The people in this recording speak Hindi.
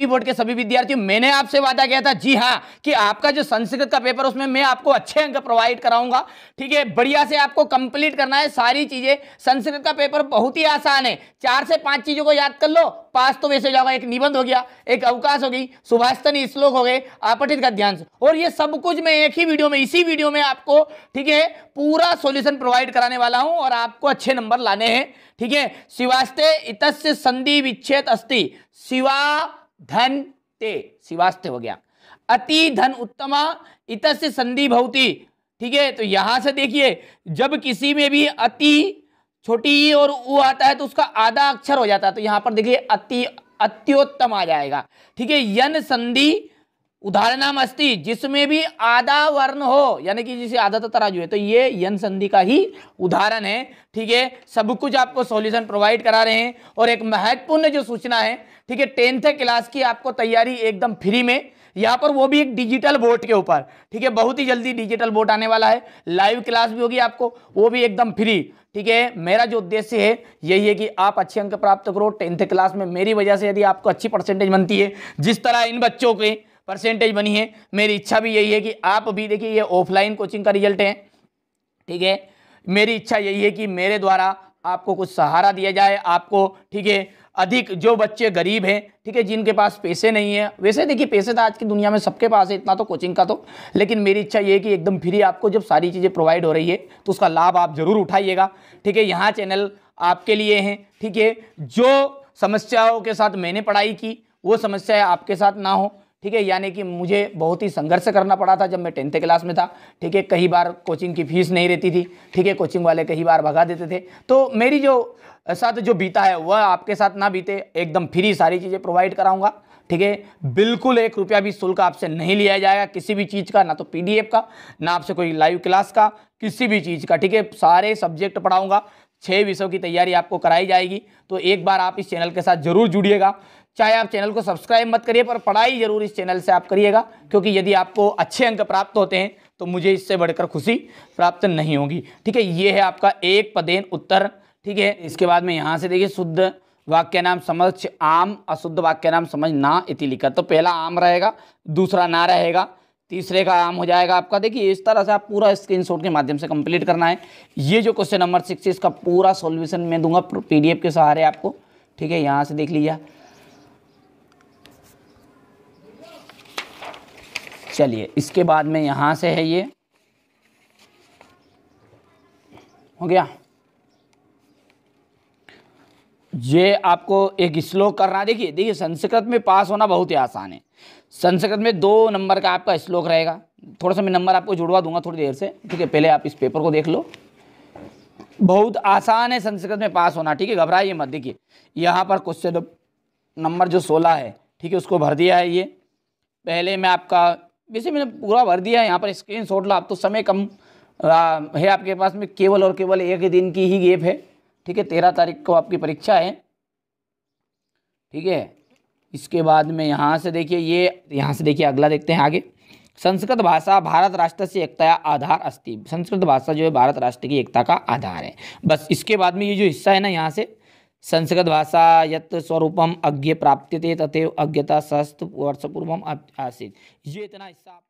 पी बोर्ड के सभी विद्यार्थियों मैंने आपसे वादा किया था जी हाँ कि आपका जो संस्कृत का पेपर उसमें मैं आपको अच्छे अंक प्रोवाइड कराऊंगा ठीक है बढ़िया से आपको कंप्लीट करना है सारी चीजें संस्कृत का पेपर बहुत ही आसान है चार से पांच चीजों को याद कर लो पास तो वैसे जाओगे एक निबंध हो गया एक अवकाश हो गई सुभाषतन श्लोक हो गए आपटित का ध्यान और ये सब कुछ मैं एक ही वीडियो में इसी वीडियो में आपको ठीक है पूरा सोल्यूशन प्रोवाइड कराने वाला हूं और आपको अच्छे नंबर लाने हैं ठीक है शिवास्ते इत संधि विच्छेद अस्ति शिवा धन ते शिवास्त हो गया अति धन उत्तमा इत से संधि भौती ठीक है तो यहां से देखिए जब किसी में भी अति छोटी और उ आता है तो उसका आधा अक्षर हो जाता है तो यहां पर देखिए अति अत्योत्तम आ जाएगा ठीक है यन संधि उदाहरणाम अस्थि जिसमें भी आधा वर्ण हो यानी कि जिसे आधा तो तराजू है तो ये यन संधि का ही उदाहरण है ठीक है सब कुछ आपको सॉल्यूशन प्रोवाइड करा रहे हैं और एक महत्वपूर्ण जो सूचना है ठीक है टेंथ क्लास की आपको तैयारी एकदम फ्री में यहाँ पर वो भी एक डिजिटल बोर्ड के ऊपर ठीक है बहुत ही जल्दी डिजिटल बोर्ड आने वाला है लाइव क्लास भी होगी आपको वो भी एकदम फ्री ठीक है मेरा जो उद्देश्य है यही है कि आप अच्छे अंक प्राप्त करो टेंथ क्लास में मेरी वजह से यदि आपको अच्छी परसेंटेज बनती है जिस तरह इन बच्चों के परसेंटेज बनी है मेरी इच्छा भी यही है कि आप भी देखिए ये ऑफलाइन कोचिंग का रिजल्ट है ठीक है मेरी इच्छा यही है कि मेरे द्वारा आपको कुछ सहारा दिया जाए आपको ठीक है अधिक जो बच्चे गरीब हैं ठीक है जिनके पास पैसे नहीं है वैसे देखिए पैसे तो आज की दुनिया में सबके पास है इतना तो कोचिंग का तो लेकिन मेरी इच्छा ये है कि एकदम फ्री आपको जब सारी चीज़ें प्रोवाइड हो रही है तो उसका लाभ आप ज़रूर उठाइएगा ठीक है यहाँ चैनल आपके लिए हैं ठीक है जो समस्याओं के साथ मैंने पढ़ाई की वो समस्याएँ आपके साथ ना हो ठीक है यानी कि मुझे बहुत ही संघर्ष करना पड़ा था जब मैं टेंथ क्लास में था ठीक है कई बार कोचिंग की फ़ीस नहीं रहती थी ठीक है कोचिंग वाले कई बार भगा देते थे तो मेरी जो साथ जो बीता है वह आपके साथ ना बीते एकदम फ्री सारी चीज़ें प्रोवाइड कराऊंगा ठीक है बिल्कुल एक रुपया भी शुल्क आपसे नहीं लिया जाएगा किसी भी चीज़ का ना तो पी का ना आपसे कोई लाइव क्लास का किसी भी चीज़ का ठीक है सारे सब्जेक्ट पढ़ाऊँगा छः विषयों की तैयारी आपको कराई जाएगी तो एक बार आप इस चैनल के साथ जरूर जुड़िएगा चाहे आप चैनल को सब्सक्राइब मत करिए पर पढ़ाई जरूर इस चैनल से आप करिएगा क्योंकि यदि आपको अच्छे अंक प्राप्त होते हैं तो मुझे इससे बढ़कर खुशी प्राप्त नहीं होगी ठीक है ये है आपका एक पदेन उत्तर ठीक है इसके बाद में यहाँ से देखिए शुद्ध वाक्य नाम समझ आम अशुद्ध वाक्य नाम समझ ना इति लिखा तो पहला आम रहेगा दूसरा ना रहेगा तीसरे का आम हो जाएगा आपका देखिए इस तरह से आप पूरा स्क्रीनशॉट के माध्यम से कंप्लीट करना है ये जो क्वेश्चन नंबर सिक्स इसका पूरा सॉल्यूशन मैं दूंगा पीडीएफ के सहारे आपको ठीक है यहाँ से देख लीजिए चलिए इसके बाद में यहाँ से है ये हो गया ये आपको एक श्लोक करना देखिए देखिए संस्कृत में पास होना बहुत ही आसान है संस्कृत में दो नंबर का आपका श्लोक रहेगा थोड़ा सा मैं नंबर आपको जुड़वा दूंगा थोड़ी देर से ठीक है पहले आप इस पेपर को देख लो बहुत आसान है संस्कृत में पास होना ठीक है घबराइए मत देखिए यहाँ पर क्वेश्चन नंबर जो सोलह है ठीक है उसको भर दिया है ये पहले मैं आपका वैसे मैंने पूरा भर दिया है यहाँ पर स्क्रीन शॉट लो आप तो समय कम आ, है आपके पास में केवल और केवल एक ही दिन की ही गेप है ठीक है तेरह तारीख को आपकी परीक्षा है ठीक है इसके बाद में यहाँ से देखिए ये यहाँ से देखिए अगला देखते हैं आगे संस्कृत भाषा भारत राष्ट्र से एकता आधार अस्थि संस्कृत भाषा जो है भारत राष्ट्र की एकता का आधार है बस इसके बाद में ये जो हिस्सा है ना यहाँ से संस्कृत भाषा यत् स्वरूपम अज्ञ प्राप्यते तथे अज्ञता सहस्त्र वर्ष पूर्व आसित ये इतना हिस्सा